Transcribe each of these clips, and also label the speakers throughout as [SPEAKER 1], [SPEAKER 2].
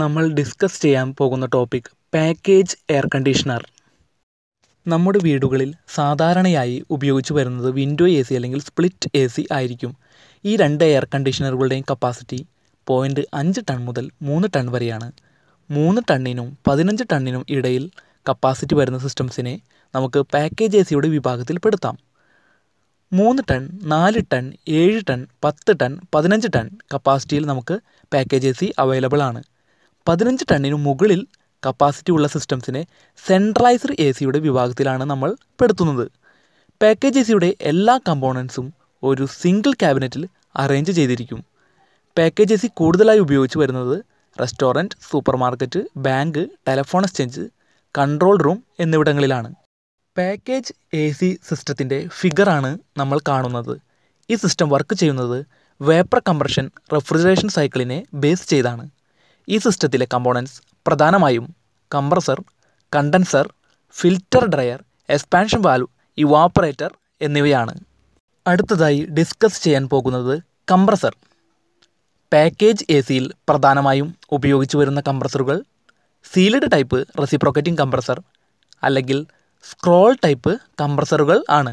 [SPEAKER 1] നമ്മൾ ഡിസ്കസ് ചെയ്യാൻ പോകുന്ന ടോപ്പിക് പാക്കേജ് എയർ കണ്ടീഷണർ നമ്മുടെ വീടുകളിൽ സാധാരണയായി ഉപയോഗിച്ച് വരുന്നത് വിൻഡോ എ സി അല്ലെങ്കിൽ സ്പ്ലിറ്റ് എ സി ആയിരിക്കും ഈ രണ്ട് എയർ കണ്ടീഷണറുകളുടെയും കപ്പാസിറ്റി പോയിൻറ്റ് അഞ്ച് ടൺ മുതൽ മൂന്ന് ടൺ വരെയാണ് മൂന്ന് ടണ്ണിനും പതിനഞ്ച് ടണ്ണിനും ഇടയിൽ കപ്പാസിറ്റി വരുന്ന സിസ്റ്റംസിനെ നമുക്ക് പാക്കേജ് എ സിയുടെ വിഭാഗത്തിൽ പെടുത്താം മൂന്ന് ടൺ നാല് ടൺ ഏഴ് ടൺ പത്ത് ടൺ പതിനഞ്ച് ടൺ കപ്പാസിറ്റിയിൽ നമുക്ക് പാക്കേജ് എ സി അവൈലബിൾ ആണ് പതിനഞ്ച് ടണ്ണിന് മുകളിൽ കപ്പാസിറ്റി ഉള്ള സിസ്റ്റംസിനെ സെൻട്രലൈസർ എ സിയുടെ വിഭാഗത്തിലാണ് നമ്മൾ പെടുത്തുന്നത് പാക്കേജ് എ സിയുടെ എല്ലാ കമ്പോണൻസും ഒരു സിംഗിൾ ക്യാബിനറ്റിൽ അറേഞ്ച് ചെയ്തിരിക്കും പാക്കേജ് എ സി കൂടുതലായി ഉപയോഗിച്ച് വരുന്നത് restaurant supermarket bank telephone exchange control room എന്നിവിടങ്ങളിലാണ് പാക്കേജ് എ സി സിസ്റ്റത്തിൻ്റെ ഫിഗറാണ് നമ്മൾ കാണുന്നത് ഈ സിസ്റ്റം വർക്ക് ചെയ്യുന്നത് വേപ്പർ കംപ്രഷൻ റെഫ്രിജറേഷൻ സൈക്കിളിനെ ബേസ് ചെയ്താണ് ഈ സിസ്റ്റത്തിലെ കമ്പോണൻസ് പ്രധാനമായും compressor condenser filter dryer expansion valve evaporator എന്നിവയാണ് അടുത്തതായി ഡിസ്കസ് ചെയ്യാൻ പോകുന്നത് കംപ്രസർ പാക്കേജ് എ സിയിൽ പ്രധാനമായും ഉപയോഗിച്ചു വരുന്ന കംപ്രസറുകൾ സീൽഡ് ടൈപ്പ് റെസിപ്രോക്കറ്റിംഗ് കംപ്രസർ അല്ലെങ്കിൽ സ്ക്രോൾ ടൈപ്പ് കംപ്രസറുകൾ ആണ്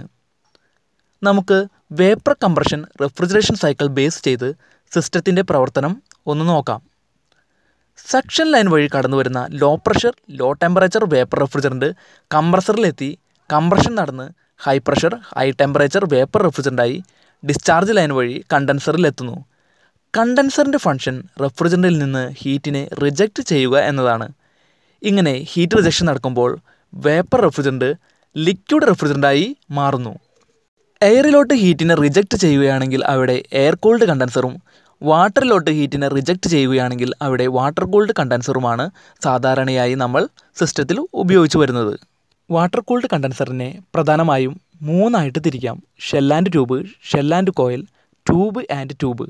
[SPEAKER 1] നമുക്ക് vapour compression refrigeration cycle base ചെയ്ത് സിസ്റ്റത്തിൻ്റെ പ്രവർത്തനം ഒന്ന് നോക്കാം സക്ഷൻ ലൈൻ വഴി കടന്നു വരുന്ന low pressure low temperature vapour refrigerant കംപ്രസറിലെത്തി കംപ്രഷൻ നടന്ന് high pressure high temperature vapour റെഫ്രിജറൻ്റായി ഡിസ്ചാർജ് ലൈൻ വഴി എത്തുന്നു കണ്ടൻസറിൻ്റെ ഫങ്ഷൻ റെഫ്രിജറൻറ്റിൽ നിന്ന് ഹീറ്റിനെ റിജക്റ്റ് ചെയ്യുക എന്നതാണ് ഇങ്ങനെ ഹീറ്റ് റിജക്ഷൻ നടക്കുമ്പോൾ വേപ്പർ റെഫ്രിജറൻറ്റ് ലിക്വിഡ് റെഫ്രിജറൻ്റായി മാറുന്നു എയറിലോട്ട് ഹീറ്റിനെ റിജക്റ്റ് ചെയ്യുകയാണെങ്കിൽ അവിടെ എയർ കൂൾഡ് കണ്ടൻസറും വാട്ടർ ലോട്ട് ഹീറ്റിനെ റിജക്റ്റ് ചെയ്യുകയാണെങ്കിൽ അവിടെ വാട്ടർ കൂൾഡ് കണ്ടൻസറുമാണ് സാധാരണയായി നമ്മൾ സിസ്റ്റത്തിൽ ഉപയോഗിച്ചു വരുന്നത് വാട്ടർ കൂൾഡ് കണ്ടൻസറിനെ പ്രധാനമായും മൂന്നായിട്ട് തിരിക്കാം shell and tube shell and coil tube and tube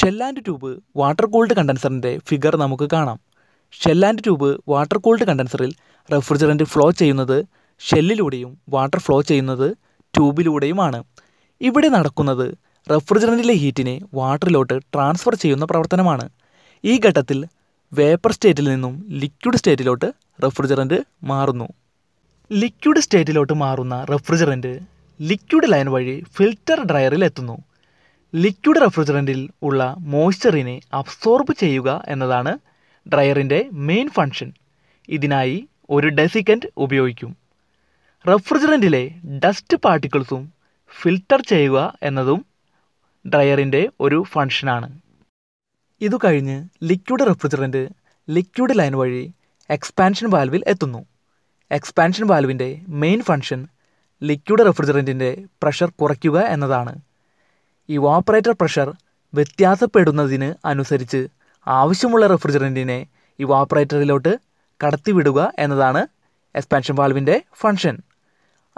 [SPEAKER 1] shell and tube water cooled കണ്ടൻസറിൻ്റെ ഫിഗർ നമുക്ക് കാണാം ഷെല്ലാൻഡ് ട്യൂബ് വാട്ടർ കൂൾഡ് കണ്ടൻസറിൽ റെഫ്രിജറൻറ്റ് ഫ്ലോ ചെയ്യുന്നത് ഷെല്ലിലൂടെയും വാട്ടർ ഫ്ലോ ചെയ്യുന്നത് ട്യൂബിലൂടെയുമാണ് ഇവിടെ നടക്കുന്നത് റെഫ്രിജറൻറ്റിലെ ഹീറ്റിനെ വാട്ടറിലോട്ട് ട്രാൻസ്ഫർ ചെയ്യുന്ന പ്രവർത്തനമാണ് ഈ ഘട്ടത്തിൽ വേപ്പർ സ്റ്റേറ്റിൽ നിന്നും ലിക്വിഡ് സ്റ്റേറ്റിലോട്ട് റെഫ്രിജറൻറ്റ് മാറുന്നു ലിക്വിഡ് സ്റ്റേറ്റിലോട്ട് മാറുന്ന റെഫ്രിജറൻറ്റ് ലിക്വിഡ് ലൈൻ വഴി ഫിൽറ്റർ ഡ്രയറിൽ എത്തുന്നു ലിക്വിഡ് റെഫ്രിജറൻറ്റിൽ ഉള്ള മോയ്സ്ചറിനെ അബ്സോർബ് ചെയ്യുക എന്നതാണ് ഡ്രയറിൻ്റെ മെയിൻ ഫങ്ഷൻ ഇതിനായി ഒരു ഡെസിക്കൻറ്റ് ഉപയോഗിക്കും റെഫ്രിജറൻറ്റിലെ ഡസ്റ്റ് പാർട്ടിക്കിൾസും ഫിൽറ്റർ ചെയ്യുക എന്നതും ഡ്രയറിൻ്റെ ഒരു ഫങ്ഷനാണ് ഇതു കഴിഞ്ഞ് ലിക്വിഡ് റെഫ്രിജറൻറ്റ് ലിക്വിഡ് ലൈൻ വഴി എക്സ്പാൻഷൻ വാൽവിൽ എത്തുന്നു എക്സ്പാൻഷൻ വാൽവിൻ്റെ മെയിൻ ഫങ്ഷൻ ലിക്വിഡ് റെഫ്രിജറൻറ്റിൻ്റെ പ്രഷർ കുറയ്ക്കുക എന്നതാണ് ഇവാപ്പറേറ്റർ പ്രഷർ വ്യത്യാസപ്പെടുന്നതിന് അനുസരിച്ച് ആവശ്യമുള്ള റെഫ്രിജറൻറ്റിനെ ഇവാപ്പറേറ്ററിലോട്ട് കടത്തിവിടുക എന്നതാണ് എക്സ്പാൻഷൻ വാൽവിൻ്റെ ഫങ്ഷൻ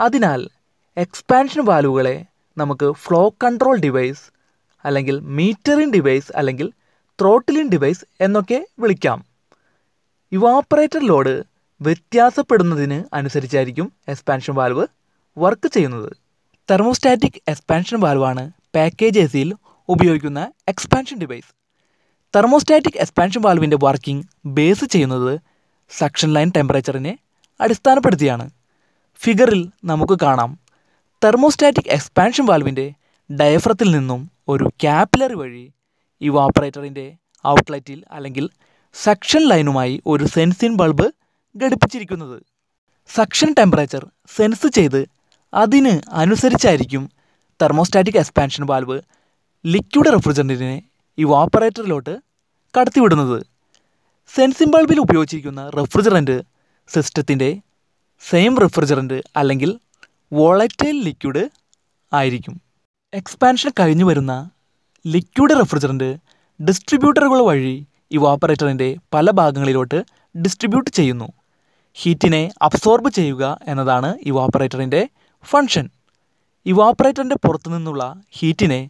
[SPEAKER 1] അതിനാൽ എക്സ്പാൻഷൻ വാൽവുകളെ നമുക്ക് ഫ്ലോ കൺട്രോൾ ഡിവൈസ് അല്ലെങ്കിൽ മീറ്ററിംഗ് ഡിവൈസ് അല്ലെങ്കിൽ ത്രോട്ടിലിംഗ് ഡിവൈസ് എന്നൊക്കെ വിളിക്കാം ഇവാപ്പറേറ്റർ ലോഡ് വ്യത്യാസപ്പെടുന്നതിന് അനുസരിച്ചായിരിക്കും എക്സ്പാൻഷൻ വാൽവ് വർക്ക് ചെയ്യുന്നത് തെർമോസ്റ്റാറ്റിക് എക്സ്പാൻഷൻ വാൽവാണ് പാക്കേജ് എ സിയിൽ ഉപയോഗിക്കുന്ന എക്സ്പാൻഷൻ ഡിവൈസ് തെർമോസ്റ്റാറ്റിക് എക്സ്പാൻഷൻ വാൽവിൻ്റെ വർക്കിംഗ് ബേസ് ചെയ്യുന്നത് സക്ഷൻ ലൈൻ ടെമ്പറേച്ചറിനെ അടിസ്ഥാനപ്പെടുത്തിയാണ് ഫിഗറിൽ നമുക്ക് കാണാം തെർമോസ്റ്റാറ്റിക് എക്സ്പാൻഷൻ വാൽവിൻ്റെ ഡയഫ്രത്തിൽ നിന്നും ഒരു ക്യാപ്പിലറി വഴി ഈ വാപ്പറേറ്ററിൻ്റെ ഔട്ട്ലെറ്റിൽ അല്ലെങ്കിൽ സക്ഷൻ ലൈനുമായി ഒരു സെൻസിൻ ബൾബ് ഘടിപ്പിച്ചിരിക്കുന്നത് സക്ഷൻ ടെമ്പറേച്ചർ സെൻസ് ചെയ്ത് അതിന് അനുസരിച്ചായിരിക്കും തെർമോസ്റ്റാറ്റിക് എക്സ്പാൻഷൻ വാൽവ് ലിക്വിഡ് റെഫ്രിജറൻറ്റിനെ ഈ വാപ്പറേറ്ററിലോട്ട് കടത്തിവിടുന്നത് സെൻസിൻ ബൾബിൽ ഉപയോഗിച്ചിരിക്കുന്ന റെഫ്രിജറൻറ്റ് സിസ്റ്റത്തിൻ്റെ സെയിം റെഫ്രിജറൻറ്റ് അല്ലെങ്കിൽ വോളറ്റൈൽ ലിക്വിഡ് ആയിരിക്കും എക്സ്പാൻഷൻ കഴിഞ്ഞു വരുന്ന ലിക്വിഡ് റെഫ്രിജറൻറ്റ് ഡിസ്ട്രിബ്യൂട്ടറുകൾ വഴി ഇവാപ്പറേറ്ററിൻ്റെ പല ഭാഗങ്ങളിലോട്ട് ഡിസ്ട്രിബ്യൂട്ട് ചെയ്യുന്നു ഹീറ്റിനെ അബ്സോർബ് ചെയ്യുക എന്നതാണ് ഇവാപ്പറേറ്ററിൻ്റെ ഫങ്ഷൻ ഇവാപ്പറേറ്ററിൻ്റെ പുറത്തു നിന്നുള്ള ഹീറ്റിനെ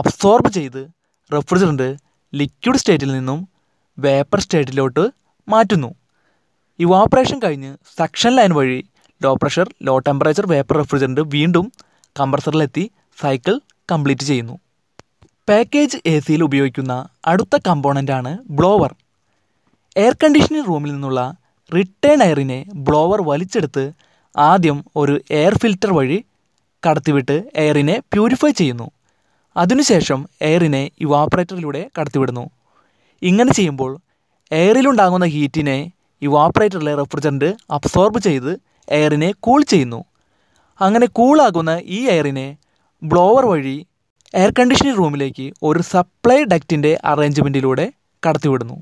[SPEAKER 1] അബ്സോർബ് ചെയ്ത് റെഫ്രിജറൻറ്റ് ലിക്വിഡ് സ്റ്റേറ്റിൽ നിന്നും വേപ്പർ സ്റ്റേറ്റിലോട്ട് മാറ്റുന്നു ഇവാപ്പറേഷൻ കഴിഞ്ഞ് സക്ഷൻ ലൈൻ വഴി low pressure low temperature vapour refrigerant വീണ്ടും കംപ്രസറിലെത്തി സൈക്കിൾ കംപ്ലീറ്റ് ചെയ്യുന്നു പാക്കേജ് എ സിയിൽ ഉപയോഗിക്കുന്ന അടുത്ത ആണ് ബ്ലോവർ എയർ കണ്ടീഷനിങ് റൂമിൽ നിന്നുള്ള റിട്ടേൺ എയറിനെ ബ്ലോവർ വലിച്ചെടുത്ത് ആദ്യം ഒരു എയർ ഫിൽറ്റർ വഴി കടത്തിവിട്ട് എയറിനെ പ്യൂരിഫൈ ചെയ്യുന്നു അതിനുശേഷം എയറിനെ ഇവാപ്പറേറ്ററിലൂടെ കടത്തിവിടുന്നു ഇങ്ങനെ ചെയ്യുമ്പോൾ എയറിലുണ്ടാകുന്ന ഹീറ്റിനെ ഇവാപ്പറേറ്ററിലെ റെഫ്രിജറൻറ്റ് അബ്സോർബ് ചെയ്ത് എയറിനെ കൂൾ ചെയ്യുന്നു അങ്ങനെ കൂളാകുന്ന ഈ എയറിനെ ബ്ലോവർ വഴി എയർ കണ്ടീഷനിംഗ് റൂമിലേക്ക് ഒരു സപ്ലൈ ഡക്റ്റിൻ്റെ അറേഞ്ച്മെൻറ്റിലൂടെ കടത്തിവിടുന്നു